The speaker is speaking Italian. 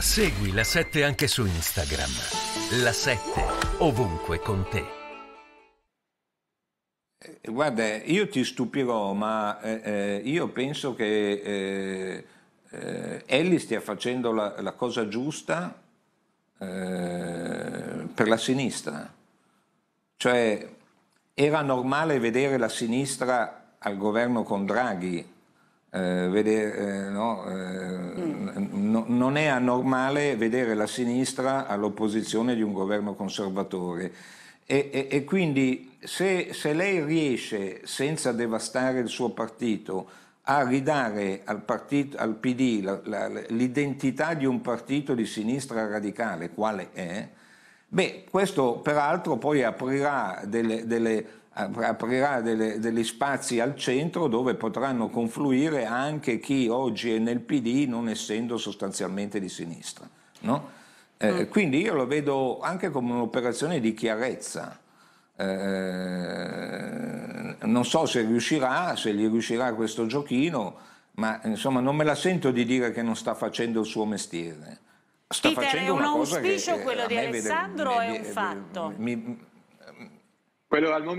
Segui la 7 anche su Instagram. La 7 ovunque con te. Eh, guarda, io ti stupirò, ma eh, eh io penso che eh, eh, Ellie stia facendo la, la cosa giusta eh, per la sinistra. Cioè, era normale vedere la sinistra al governo con Draghi, eh, vedere, eh, no, mm. no, non è anormale vedere la sinistra all'opposizione di un governo conservatore. E, e, e quindi se, se lei riesce, senza devastare il suo partito, a ridare al, partito, al PD la, la, l'identità di un partito di sinistra radicale, quale è, beh, questo peraltro poi aprirà delle, delle aprirà delle, degli spazi al centro dove potranno confluire anche chi oggi è nel PD non essendo sostanzialmente di sinistra. No? Eh, mm. Quindi io lo vedo anche come un'operazione di chiarezza. Eh, non so se riuscirà, se gli riuscirà questo giochino, ma insomma non me la sento di dire che non sta facendo il suo mestiere. Sta Peter, facendo un auspicio quello di Alessandro vede, è un fatto. Mi, quello al momento